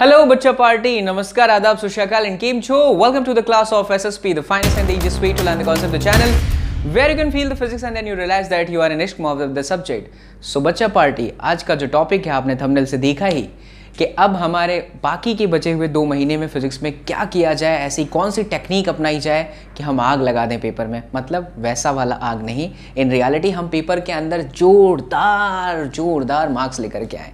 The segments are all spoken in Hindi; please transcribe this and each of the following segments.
हेलो बच्चा पार्टी नमस्कार आदाब सुशाकाल इन केम छो welcome to the class of SSP the finance and the easiest way to learn the concept the channel where you can feel the physics and then you realise that you are an इश्क of द सब्जेक्ट सो बच्चा पार्टी आज का जो टॉपिक है आपने थंबनेल से देखा ही कि अब हमारे बाकी के बचे हुए दो महीने में फिज़िक्स में क्या किया जाए ऐसी कौन सी टेक्निक अपनाई जाए कि हम आग लगा दें पेपर में मतलब वैसा वाला आग नहीं इन रियलिटी हम पेपर के अंदर जोरदार जोरदार मार्क्स लेकर के आए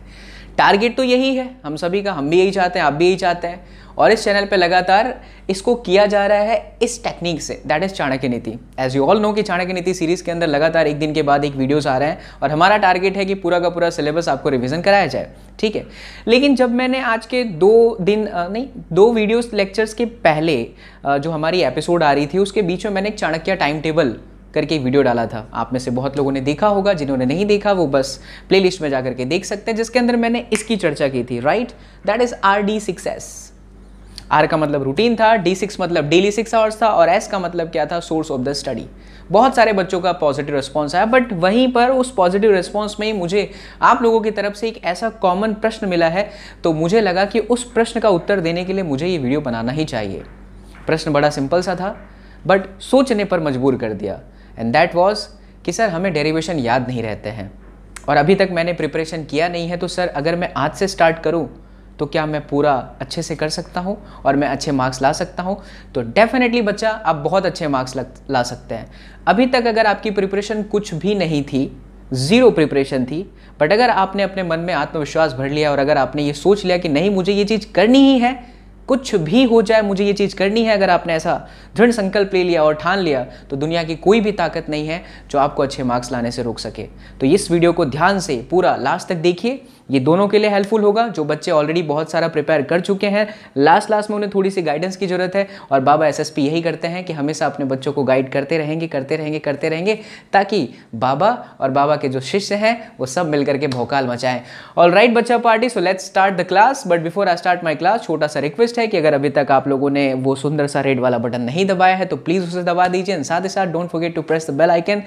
टारगेट तो यही है हम सभी का हम भी यही चाहते हैं आप भी यही चाहते हैं और इस चैनल पे लगातार इसको किया जा रहा है इस technique say that is Chanakya नीति एज यू ऑल नो कि चाणक्य नीति सीरीज़ के अंदर लगातार एक दिन के बाद एक वीडियोस आ रहे हैं और हमारा टारगेट है कि पूरा का पूरा सिलेबस आपको रिविज़न कराया जाए ठीक है लेकिन जब मैंने आज के दो दिन नहीं दो वीडियोस लेक्चर्स के पहले जो हमारी एपिसोड आ रही थी उसके बीच में मैंने एक चाणक्य टाइम टेबल करके वीडियो डाला था आप में से बहुत लोगों ने देखा होगा जिन्होंने नहीं देखा वो बस प्लेलिस्ट में जा करके देख सकते हैं जिसके अंदर मैंने इसकी चर्चा की थी right that is R D six S R का मतलब रूटीन था डी सिक्स मतलब डेली सिक्स आवर्स था और एस का मतलब क्या था सोर्स ऑफ द स्टडी बहुत सारे बच्चों का पॉजिटिव रिस्पॉन्स आया बट वहीं पर उस पॉजिटिव रिस्पॉन्स में ही मुझे आप लोगों की तरफ से एक ऐसा कॉमन प्रश्न मिला है तो मुझे लगा कि उस प्रश्न का उत्तर देने के लिए मुझे ये वीडियो बनाना ही चाहिए प्रश्न बड़ा सिंपल सा था बट सोचने पर मजबूर कर दिया एंड दैट वॉज कि सर हमें डेरिवेशन याद नहीं रहते हैं और अभी तक मैंने प्रिपरेशन किया नहीं है तो सर अगर मैं आज से स्टार्ट करूँ तो क्या मैं पूरा अच्छे से कर सकता हूँ और मैं अच्छे मार्क्स ला सकता हूँ तो डेफिनेटली बच्चा आप बहुत अच्छे मार्क्स ला सकते हैं अभी तक अगर आपकी प्रिपरेशन कुछ भी नहीं थी ज़ीरो प्रिपरेशन थी बट अगर आपने अपने मन में आत्मविश्वास भर लिया और अगर आपने ये सोच लिया कि नहीं मुझे ये चीज़ करनी ही है कुछ भी हो जाए मुझे ये चीज़ करनी है अगर आपने ऐसा दृढ़ संकल्प ले लिया और ठान लिया तो दुनिया की कोई भी ताकत नहीं है जो आपको अच्छे मार्क्स लाने से रोक सके तो इस वीडियो को ध्यान से पूरा लास्ट तक देखिए ये दोनों के लिए हेल्पफुल होगा जो बच्चे ऑलरेडी बहुत सारा प्रिपेयर कर चुके हैं लास्ट लास्ट में उन्हें थोड़ी सी गाइडेंस की ज़रूरत है और बाबा एसएसपी यही करते हैं कि हमेशा अपने बच्चों को गाइड करते रहेंगे करते रहेंगे करते रहेंगे ताकि बाबा और बाबा के जो शिष्य हैं वो सब मिलकर के भौकाल मचाएं ऑल राइट बच्चा party so let's start the class but before I start my class छोटा सा रिक्वेस्ट है कि अगर अभी तक आप लोगों ने वो सुंदर सा रेड वाला बटन नहीं दबाया है तो प्लीज़ उसे दबा दीजिए साथ ही साथ don't forget to press the bell icon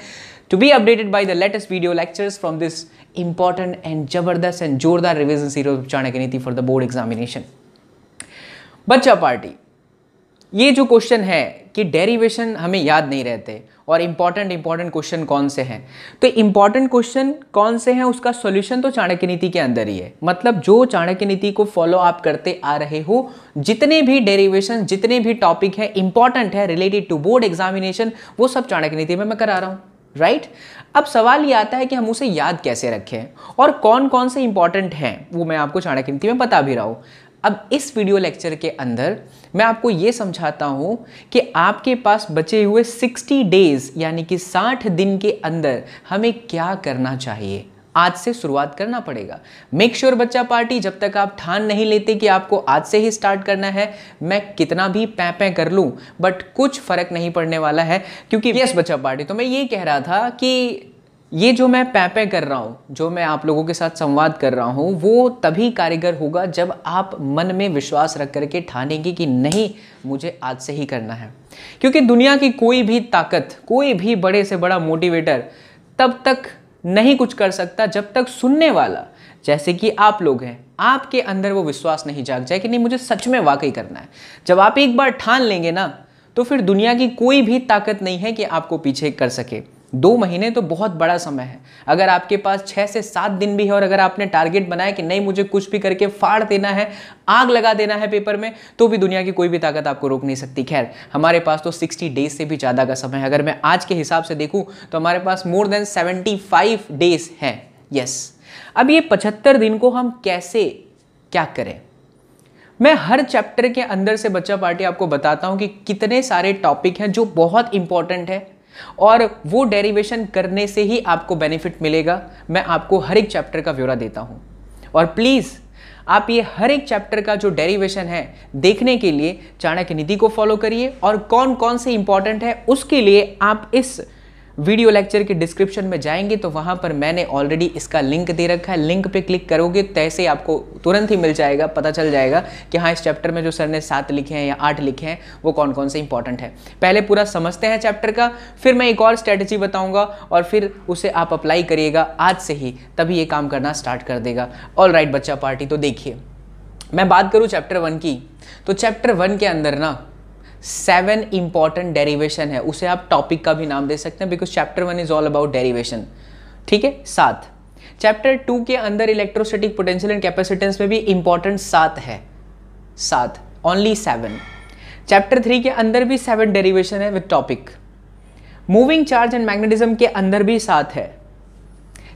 to be updated by the latest video lectures from this important and Jabardast and Jordar revision series of Chanakyaniti for the board examination. बच्चा पार्टी ये जो क्वेश्चन है कि डेरिवेशन हमें याद नहीं रहते और इम्पॉर्टेंट इम्पॉर्टेंट क्वेश्चन कौन से हैं तो इम्पॉर्टेंट क्वेश्चन कौन से हैं उसका सॉल्यूशन तो चाणक्य नीति के अंदर ही है मतलब जो चाणक्य नीति को फॉलो आप करते आ रहे हो जितने भी डेरिवेशन जितने भी टॉपिक है इंपॉर्टेंट है रिलेटेड टू बोर्ड एग्जामिनेशन वो सब चाणक्य नीति में मैं करा रहा हूँ राइट अब सवाल ये आता है कि हम उसे याद कैसे रखें और कौन कौन से इंपॉर्टेंट हैं वो मैं आपको चाणक्य नीति में बता भी रहा हूँ अब इस वीडियो लेक्चर के अंदर मैं आपको ये समझाता हूँ कि आपके पास बचे हुए 60 डेज़ यानी कि 60 दिन के अंदर हमें क्या करना चाहिए आज से शुरुआत करना पड़ेगा मेक श्योर sure बच्चा पार्टी जब तक आप ठान नहीं लेते कि आपको आज से ही स्टार्ट करना है मैं कितना भी पै पै कर लूं बट कुछ फ़र्क नहीं पड़ने वाला है क्योंकि यस बच्चा पार्टी तो मैं ये कह रहा था कि ये जो मैं पैपे कर रहा हूँ जो मैं आप लोगों के साथ संवाद कर रहा हूँ वो तभी कारीगर होगा जब आप मन में विश्वास रख करके ठानेंगे कि नहीं मुझे आज से ही करना है क्योंकि दुनिया की कोई भी ताकत कोई भी बड़े से बड़ा मोटिवेटर तब तक नहीं कुछ कर सकता जब तक सुनने वाला जैसे कि आप लोग हैं आपके अंदर वो विश्वास नहीं जाग जाए कि नहीं मुझे सच में वाकई करना है जब आप एक बार ठान लेंगे ना तो फिर दुनिया की कोई भी ताकत नहीं है कि आपको पीछे कर सके दो महीने तो बहुत बड़ा समय है अगर आपके पास छः से सात दिन भी है और अगर आपने टारगेट बनाया कि नहीं मुझे कुछ भी करके फाड़ देना है आग लगा देना है पेपर में तो भी दुनिया की कोई भी ताकत आपको रोक नहीं सकती खैर हमारे पास तो सिक्सटी डेज से भी ज़्यादा का समय है अगर मैं आज के हिसाब से देखूँ तो हमारे पास more than seventy five days है यस अब ये पचहत्तर दिन को हम कैसे क्या करें मैं हर चैप्टर के अंदर से बच्चा पार्टी आपको बताता हूँ कि कितने सारे टॉपिक हैं जो बहुत इंपॉर्टेंट है और वो डेरिवेशन करने से ही आपको बेनिफिट मिलेगा मैं आपको हर एक चैप्टर का ब्यौरा देता हूँ और प्लीज़ आप ये हर एक चैप्टर का जो डेरिवेशन है देखने के लिए चाणक्य निधि को फॉलो करिए और कौन कौन से इंपॉर्टेंट है उसके लिए आप इस वीडियो लेक्चर के डिस्क्रिप्शन में जाएंगे तो वहाँ पर मैंने ऑलरेडी इसका लिंक दे रखा है लिंक पे क्लिक करोगे तैसे आपको तुरंत ही मिल जाएगा पता चल जाएगा कि हाँ इस चैप्टर में जो सर ने सात लिखे हैं या आठ लिखे हैं वो कौन कौन से इंपॉर्टेंट है पहले पूरा समझते हैं चैप्टर का फिर मैं एक और स्ट्रैटेजी बताऊँगा और फिर उसे आप अप्लाई करिएगा आज से ही तभी ये काम करना स्टार्ट कर देगा ऑल राइट बच्चा पार्टी तो देखिए मैं बात करूँ चैप्टर वन की तो चैप्टर वन के अंदर ना सेवन इंपॉर्टेंट डेरिवेशन है उसे आप टॉपिक का भी नाम दे सकते हैं because chapter one is all about derivation ठीक है सात चैप्टर टू के अंदर इलेक्ट्रोस्टैटिक पोटेंशियल एंड कैपेसिटेंस में भी इंपॉर्टेंट सात है सात ओनली सेवन चैप्टर थ्री के अंदर भी सेवन डेरिवेशन है with topic moving charge and magnetism के अंदर भी सात है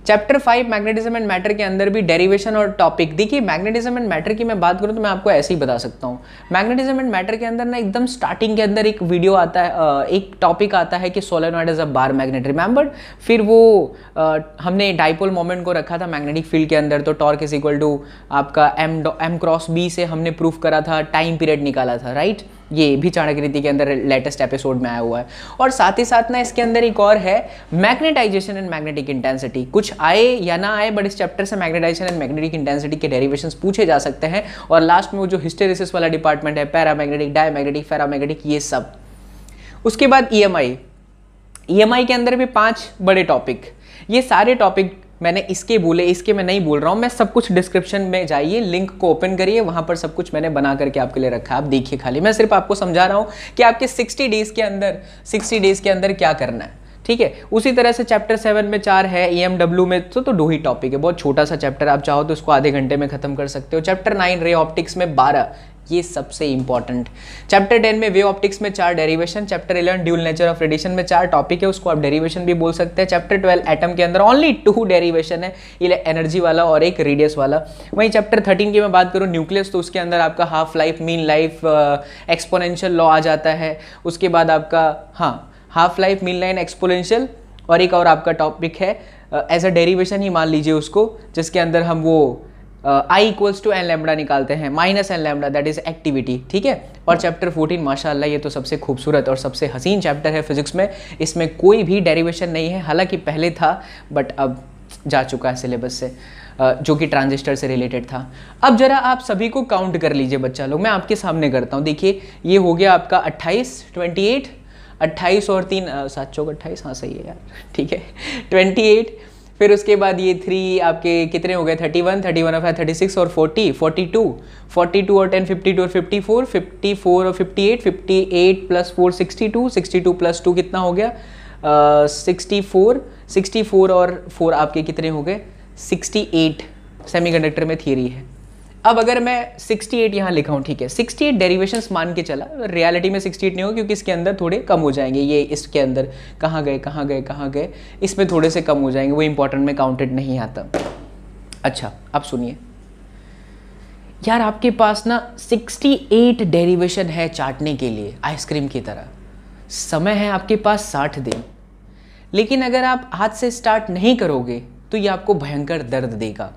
chapter five magnetism and matter के अंदर भी डेरिवेशन और टॉपिक देखिए मैग्नेटिज्म एंड मैटर की मैं बात करूँ तो मैं आपको ऐसे ही बता सकता हूँ मैग्नेटिज्म एंड मैटर के अंदर ना एकदम स्टार्टिंग के अंदर एक वीडियो आता है एक टॉपिक आता है कि solenoid is a bar magnet remember फिर वो हमने डाइपोल मोमेंट को रखा था मैग्नेटिक फील्ड के अंदर तो टॉर्क इज इक्वल टू आपका एम एम क्रॉस बी से हमने प्रूफ करा था टाइम पीरियड निकाला था राइट right? ये भी चाणक्य नीति के अंदर लेटेस्ट एपिसोड में आया हुआ है और साथ ही साथ ना इसके अंदर एक और है मैग्नेटाइजेशन एंड मैग्नेटिक इंटेंसिटी कुछ आए या ना आए बट इस चैप्टर से मैग्नेटाइजेशन एंड मैग्नेटिक इंटेंसिटी के डेरिवेशन पूछे जा सकते हैं और लास्ट में वो जो हिस्टेरिसिस वाला डिपार्टमेंट है पैरा मैग्नेटिक डायमैग्नेटिक फेरामैग्नेटिक ये सब उसके बाद ई एम आई ई एम आई के अंदर भी पाँच बड़े टॉपिक ये सारे टॉपिक मैंने इसके बोले इसके मैं नहीं बोल रहा हूँ मैं सब कुछ डिस्क्रिप्शन में जाइए लिंक को ओपन करिए वहाँ पर सब कुछ मैंने बना करके आपके लिए रखा है आप देखिए खाली मैं सिर्फ आपको समझा रहा हूँ कि आपके 60 डेज़ के अंदर 60 डेज़ के अंदर क्या करना है ठीक है उसी तरह से चैप्टर सेवन में चार है ई में तो तो दो ही टॉपिक है बहुत छोटा सा चैप्टर आप चाहो तो उसको आधे घंटे में खत्म कर सकते हो चैप्टर नाइन रे ऑप्टिक्स में बारह ये सबसे इंपॉर्टेंट चैप्टर टेन में वे ऑप्टिक्स में चार derivation chapter eleven dual nature of radiation में चार टॉपिक है उसको आप डेरिवेशन भी बोल सकते हैं चैप्टर ट्वेल्व एटम के अंदर ओनली टू डेरिवेशन है एनर्जी वाला और एक रेडियस वाला वहीं चैप्टर थर्टीन की मैं बात करूँ न्यूक्लियस तो उसके अंदर आपका half life mean life exponential law आ जाता है उसके बाद आपका हाँ half life mean line exponential और एक और आपका टॉपिक है एज अ डेरिवेशन ही मान लीजिए उसको जिसके अंदर हम वो I equals to N lambda निकालते हैं minus N lambda that is activity ठीक है और चैप्टर 14 माशाल्लाह ये तो सबसे खूबसूरत और सबसे हसीन चैप्टर है फिजिक्स में इसमें कोई भी डेरिवेशन नहीं है हालांकि पहले था बट अब जा चुका है सिलेबस से जो कि ट्रांजिस्टर से रिलेटेड था अब जरा आप सभी को काउंट कर लीजिए बच्चा लोग मैं आपके सामने करता हूँ देखिए ये हो गया आपका अट्ठाईस ट्वेंटी अट्ठाईस और तीन सात चौक अट्ठाईस हाँ सही है यार ठीक है ट्वेंटी एट फिर उसके बाद ये थ्री आपके कितने हो गए thirty one thirty one of thirty six और forty forty two forty two और टेन फिफ्टी टू और फिफ्टी फोर फिफ्टी फोर और fifty eight fifty eight plus four sixty two sixty two plus two कितना हो गया सिक्सटी फोर सिक्सटी फोर और फोर आपके कितने हो गए सिक्सटी एट सेमी कंडक्टर में थियरी है अब अगर मैं 68 एट यहाँ लिखा हूँ ठीक है 68 एट डेरीवेशन मान के चला रियलिटी में 68 नहीं हो क्योंकि इसके अंदर थोड़े कम हो जाएंगे ये इसके अंदर कहाँ गए कहाँ गए कहाँ गए इसमें थोड़े से कम हो जाएंगे वो इंपॉर्टेंट में काउंटेड नहीं आता अच्छा आप सुनिए यार आपके पास ना 68 डेरीवेशन है चाटने के लिए आइसक्रीम की तरह समय है आपके पास 60 दिन लेकिन अगर आप हाथ से स्टार्ट नहीं करोगे तो ये आपको भयंकर दर्द देगा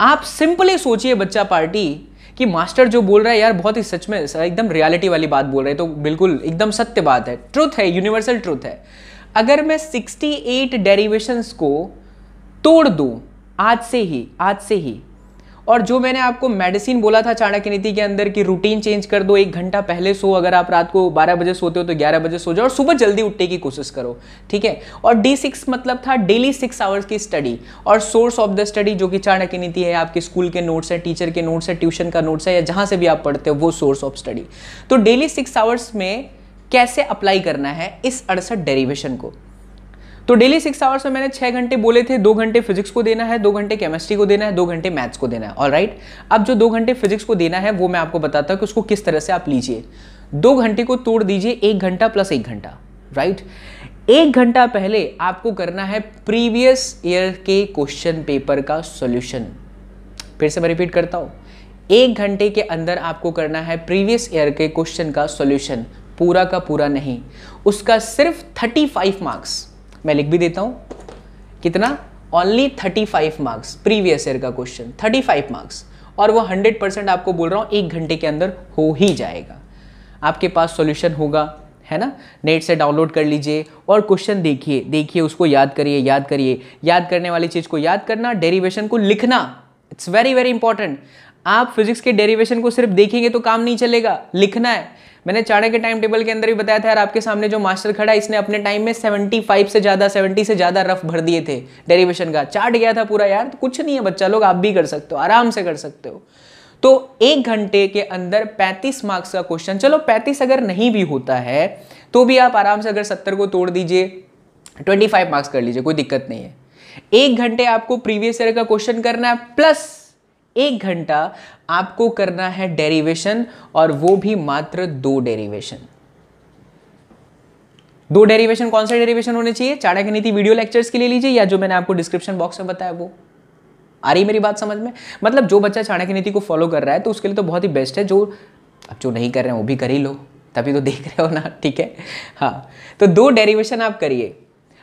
आप सिंपली सोचिए बच्चा पार्टी कि मास्टर जो बोल रहा है यार बहुत ही सच में एकदम रियलिटी वाली बात बोल रहे हैं तो बिल्कुल एकदम सत्य बात है ट्रुथ है यूनिवर्सल ट्रुथ है अगर मैं 68 डेरिवेशंस को तोड़ दूं आज से ही आज से ही और जो मैंने आपको मेडिसिन बोला था चाणक्य नीति के अंदर कि रूटीन चेंज कर दो एक घंटा पहले सो अगर आप रात को 12 बजे सोते हो तो 11 बजे सो जाओ और सुबह जल्दी उठने की कोशिश करो ठीक है और डी सिक्स मतलब था डेली सिक्स आवर्स की स्टडी और सोर्स ऑफ द स्टडी जो कि चाणक्य नीति है आपके स्कूल के नोट्स है टीचर के नोट्स है ट्यूशन का नोट्स है या जहाँ से भी आप पढ़ते हो वो सोर्स ऑफ स्टडी तो डेली सिक्स आवर्स में कैसे अप्लाई करना है इस अड़सठ डेरिवेशन को तो डेली सिक्स आवर्स में मैंने छह घंटे बोले थे दो घंटे फिजिक्स को देना है दो घंटे केमिस्ट्री को देना है दो घंटे मैथ्स को देना है ऑल राइट अब जो दो घंटे फिजिक्स को देना है वो मैं आपको बताता हूँ कि उसको किस तरह से आप लीजिए दो घंटे को तोड़ दीजिए एक घंटा प्लस एक घंटा राइट एक घंटा पहले आपको करना है प्रीवियस ईयर के क्वेश्चन पेपर का सोल्यूशन फिर से मैं रिपीट करता हूँ एक घंटे के अंदर आपको करना है प्रीवियस ईयर के क्वेश्चन का सोल्यूशन पूरा का पूरा नहीं उसका सिर्फ 35 मार्क्स मैं लिख भी देता हूँ कितना only thirty five marks previous year का क्वेश्चन थर्टी फाइव मार्क्स और वो हंड्रेड परसेंट आपको बोल रहा हूँ एक घंटे के अंदर हो ही जाएगा आपके पास सॉल्यूशन होगा है ना नेट से डाउनलोड कर लीजिए और क्वेश्चन देखिए देखिए उसको याद करिए याद करिए याद करने वाली चीज़ को याद करना डेरिवेशन को लिखना इट्स वेरी वेरी इंपॉर्टेंट आप फिजिक्स के डेरिवेशन को सिर्फ देखेंगे तो काम नहीं चलेगा लिखना है मैंने चाणक्य के टाइम टेबल के अंदर भी बताया था यार आपके सामने जो मास्टर खड़ा है इसने अपने टाइम में 75 से ज़्यादा 70 से ज़्यादा रफ भर दिए थे डेरिवेशन का चार्ट गया था पूरा यार तो कुछ नहीं है बच्चा लोग आप भी कर सकते हो आराम से कर सकते हो तो एक घंटे के अंदर 35 मार्क्स का क्वेश्चन चलो 35 अगर नहीं भी होता है तो भी आप आराम से अगर 70 को तोड़ दीजिए 25 मार्क्स कर लीजिए कोई दिक्कत नहीं है एक घंटे आपको प्रीवियस ईयर का क्वेश्चन करना है प्लस एक घंटा आपको करना है डेरिवेशन और वो भी मात्र दो डेरिवेशन दो डेरिवेशन कौन सा डेरिवेशन होने चाहिए चाणक्य की नीति वीडियो लेक्चर्स के लिए लीजिए या जो मैंने आपको डिस्क्रिप्शन बॉक्स में बताया वो आ रही मेरी बात समझ में मतलब जो बच्चा चाणक्य नीति को फॉलो कर रहा है तो उसके लिए तो बहुत ही बेस्ट है जो अब जो नहीं कर रहे हैं वो भी कर ही लो तभी तो देख रहे हो ना ठीक है हाँ तो दो डेरिवेशन आप करिए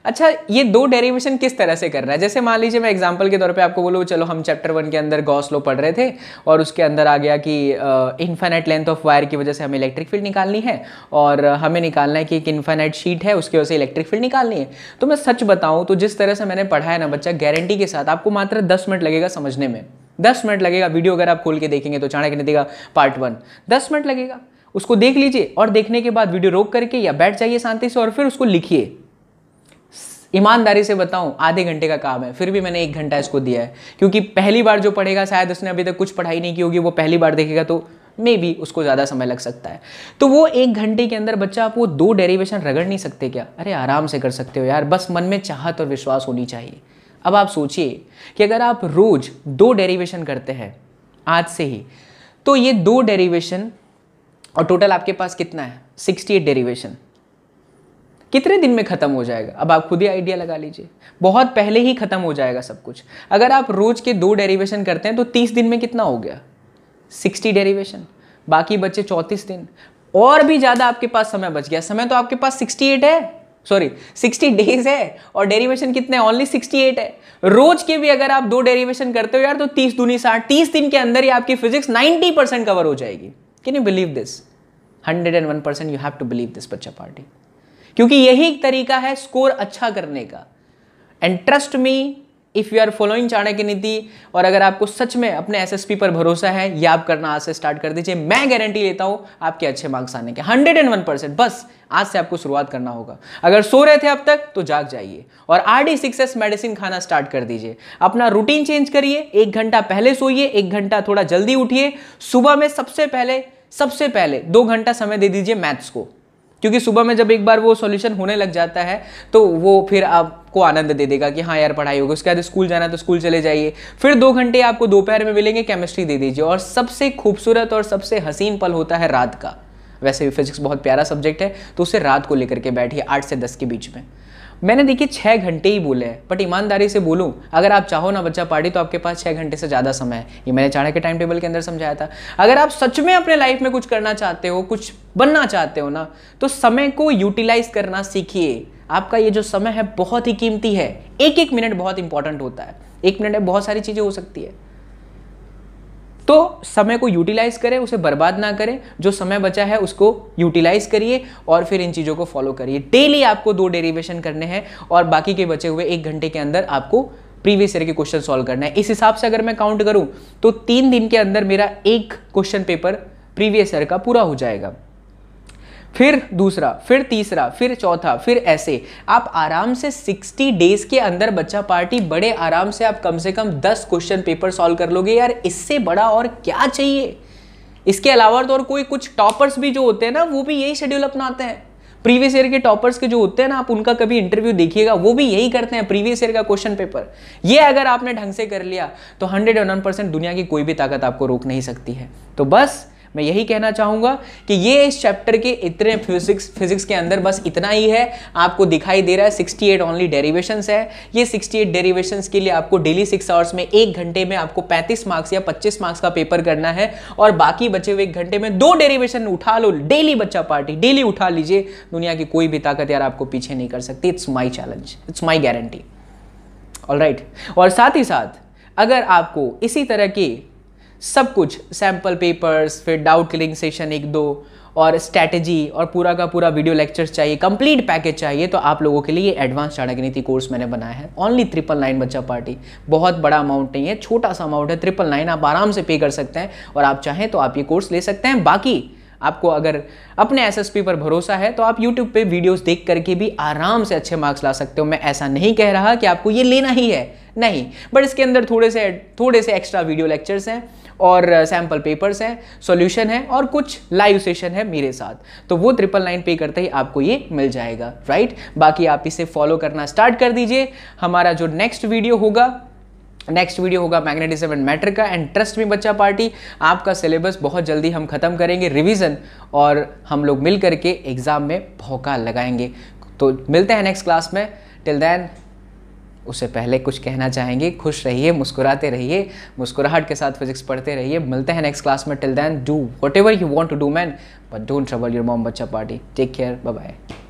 अच्छा ये दो डेरिवेशन किस तरह से कर रहा है जैसे मान लीजिए मैं एग्जाम्पल के तौर पर आपको बोलूँ चलो हम चैप्टर वन के अंदर गॉस लो पढ़ रहे थे और उसके अंदर आ गया कि इन्फाइनाइट लेंथ ऑफ वायर की वजह से हमें इलेक्ट्रिक फील्ड निकालनी है और हमें निकालना है कि एक इन्फाइनाइट शीट है उसकी वजह से इलेक्ट्रिक फील्ड निकालनी है तो मैं सच बताऊँ तो जिस तरह से मैंने पढ़ा है ना बच्चा गारंटी के साथ आपको मात्र दस मिनट लगेगा समझने में दस मिनट लगेगा वीडियो अगर आप खोल के देखेंगे तो चाणक्य नीति का पार्ट वन दस मिनट लगेगा उसको देख लीजिए और देखने के बाद वीडियो रोक करके या बैठ जाइए शांति से और फिर उसको लिखिए ईमानदारी से बताऊं आधे घंटे का काम है फिर भी मैंने एक घंटा इसको दिया है क्योंकि पहली बार जो पढ़ेगा शायद उसने अभी तक कुछ पढ़ाई नहीं की होगी वो पहली बार देखेगा तो मे बी उसको ज़्यादा समय लग सकता है तो वो एक घंटे के अंदर बच्चा आप वो दो डेरिवेशन रगड़ नहीं सकते क्या अरे आराम से कर सकते हो यार बस मन में चाहत और विश्वास होनी चाहिए अब आप सोचिए कि अगर आप रोज़ दो डेरिवेशन करते हैं आज से ही तो ये दो डेरिवेशन और टोटल आपके पास कितना है सिक्सटी एट डेरीवेशन कितने दिन में ख़त्म हो जाएगा अब आप खुद ही आइडिया लगा लीजिए बहुत पहले ही ख़त्म हो जाएगा सब कुछ अगर आप रोज़ के दो डेरिवेशन करते हैं तो तीस दिन में कितना हो गया सिक्सटी डेरिवेशन बाकी बच्चे चौंतीस दिन और भी ज़्यादा आपके पास समय बच गया समय तो आपके पास सिक्सटी एट है सॉरी सिक्सटी डेज है और डेरिवेशन कितने ओनली एट है रोज के भी अगर आप दो डेरिवेशन करते हो यार तो तीस दूनी साठ तीस दिन के अंदर ही आपकी फिजिक्स नाइनटी परसेंट कवर हो जाएगी can you believe this hundred and one percent you have to believe this बच्चा पार्टी क्योंकि यही एक तरीका है स्कोर अच्छा करने का and trust me if you are following Chanakya Niti और अगर आपको सच में अपने एसएसपी पर भरोसा है ये आप करना आज से स्टार्ट कर दीजिए मैं गारंटी लेता हूं आपके अच्छे मार्क्स आने के हंड्रेड एंड वन परसेंट बस आज से आपको शुरुआत करना होगा अगर सो रहे थे अब तक तो जाग जाइए और आर डी सिक्स मेडिसिन खाना स्टार्ट कर दीजिए अपना रूटीन चेंज करिए एक घंटा पहले सोइए एक घंटा थोड़ा जल्दी उठिए सुबह में सबसे पहले सबसे पहले दो घंटा समय दे दीजिए मैथ्स को क्योंकि सुबह में जब एक बार वो सॉल्यूशन होने लग जाता है तो वो फिर आपको आनंद दे देगा कि हाँ यार पढ़ाई होगी उसके बाद स्कूल जाना तो स्कूल चले जाइए फिर दो घंटे आपको दोपहर में मिलेंगे केमिस्ट्री दे दीजिए और सबसे खूबसूरत और सबसे हसीन पल होता है रात का वैसे भी फिजिक्स बहुत प्यारा सब्जेक्ट है तो उसे रात को लेकर के बैठिए आठ से दस के बीच में मैंने देखिए छः घंटे ही बोले हैं बट ईमानदारी से बोलूँ अगर आप चाहो ना बच्चा पार्टी तो आपके पास छः घंटे से ज़्यादा समय है ये मैंने चाणक्य टाइम टेबल के अंदर समझाया था अगर आप सच में अपने लाइफ में कुछ करना चाहते हो कुछ बनना चाहते हो ना तो समय को यूटिलाइज करना सीखिए आपका ये जो समय है बहुत ही कीमती है एक एक मिनट बहुत इंपॉर्टेंट होता है एक मिनट में बहुत सारी चीज़ें हो सकती है तो समय को यूटिलाइज करें उसे बर्बाद ना करें जो समय बचा है उसको यूटिलाइज करिए और फिर इन चीज़ों को फॉलो करिए डेली आपको दो डेरिवेशन करने हैं और बाकी के बचे हुए एक घंटे के अंदर आपको प्रीवियस ईयर के क्वेश्चन सॉल्व करना है इस हिसाब से अगर मैं काउंट करूँ तो तीन दिन के अंदर मेरा एक क्वेश्चन पेपर प्रीवियस ईयर का पूरा हो जाएगा फिर दूसरा फिर तीसरा फिर चौथा फिर ऐसे आप आराम से 60 डेज के अंदर बच्चा पार्टी बड़े आराम से आप कम से कम 10 क्वेश्चन पेपर सॉल्व कर लोगे यार इससे बड़ा और क्या चाहिए इसके अलावा तो और कोई कुछ टॉपर्स भी जो होते हैं ना वो भी यही शेड्यूल अपनाते हैं प्रीवियस ईयर के टॉपर्स के जो होते हैं ना आप उनका कभी इंटरव्यू देखिएगा वो भी यही करते हैं प्रीवियस ईयर का क्वेश्चन पेपर ये अगर आपने ढंग से कर लिया तो हंड्रेड एंड वन परसेंट दुनिया की कोई भी ताकत आपको रोक नहीं सकती है तो बस मैं यही कहना चाहूंगा कि ये इस चैप्टर के इतने फिजिक्स फिजिक्स के अंदर बस इतना ही है आपको दिखाई दे रहा है सिक्सटी एट ओनली डेरीवेशन है ये सिक्सटी एट डेरीवेशन के लिए आपको डेली सिक्स आवर्स में एक घंटे में आपको पैंतीस मार्क्स या पच्चीस मार्क्स का पेपर करना है और बाकी बचे हुए एक घंटे में दो डेरीवेशन उठा लो डेली बच्चा पार्टी डेली उठा लीजिए दुनिया की कोई भी ताकत यार आपको पीछे नहीं कर सकती it's my challenge it's my guarantee all right और साथ ही साथ अगर आपको इसी तरह की सब कुछ सैम्पल पेपर्स फिर डाउट क्लियरिंग सेशन एक दो और स्ट्रैटेजी और पूरा का पूरा वीडियो लेक्चर चाहिए कंप्लीट पैकेज चाहिए तो आप लोगों के लिए एडवांस चाणक्य नीति कोर्स मैंने बनाया है ओनली ट्रिपल नाइन बच्चा पार्टी बहुत बड़ा अमाउंट नहीं है छोटा सा अमाउंट है ट्रिपल नाइन आप आराम से पे कर सकते हैं और आप चाहें तो आप ये कोर्स ले सकते हैं बाकी आपको अगर अपने एस पर भरोसा है तो आप यूट्यूब पर वीडियोज देख करके भी आराम से अच्छे मार्क्स ला सकते हो मैं ऐसा नहीं कह रहा कि आपको ये लेना ही है नहीं बट इसके अंदर थोड़े से थोड़े से एक्स्ट्रा वीडियो लेक्चर्स हैं और सैम्पल पेपर्स हैं सॉल्यूशन है और कुछ लाइव सेशन है मेरे साथ तो वो ट्रिपल नाइन पे करते ही आपको ये मिल जाएगा राइट बाकी आप इसे फॉलो करना स्टार्ट कर दीजिए हमारा जो नेक्स्ट वीडियो होगा नेक्स्ट वीडियो होगा मैग्नेटिज्म एंड मैटर का एंड ट्रस्ट में बच्चा पार्टी आपका सिलेबस बहुत जल्दी हम खत्म करेंगे रिवीजन और हम लोग मिल करके एग्ज़ाम में भौका लगाएंगे तो मिलते हैं नेक्स्ट क्लास में टिल देन उससे पहले कुछ कहना चाहेंगे खुश रहिए मुस्कुराते रहिए मुस्कुराहट के साथ फिजिक्स पढ़ते रहिए मिलते हैं नेक्स्ट क्लास में till then do whatever you want to do man but don't trouble your mom बच्चा party take care bye bye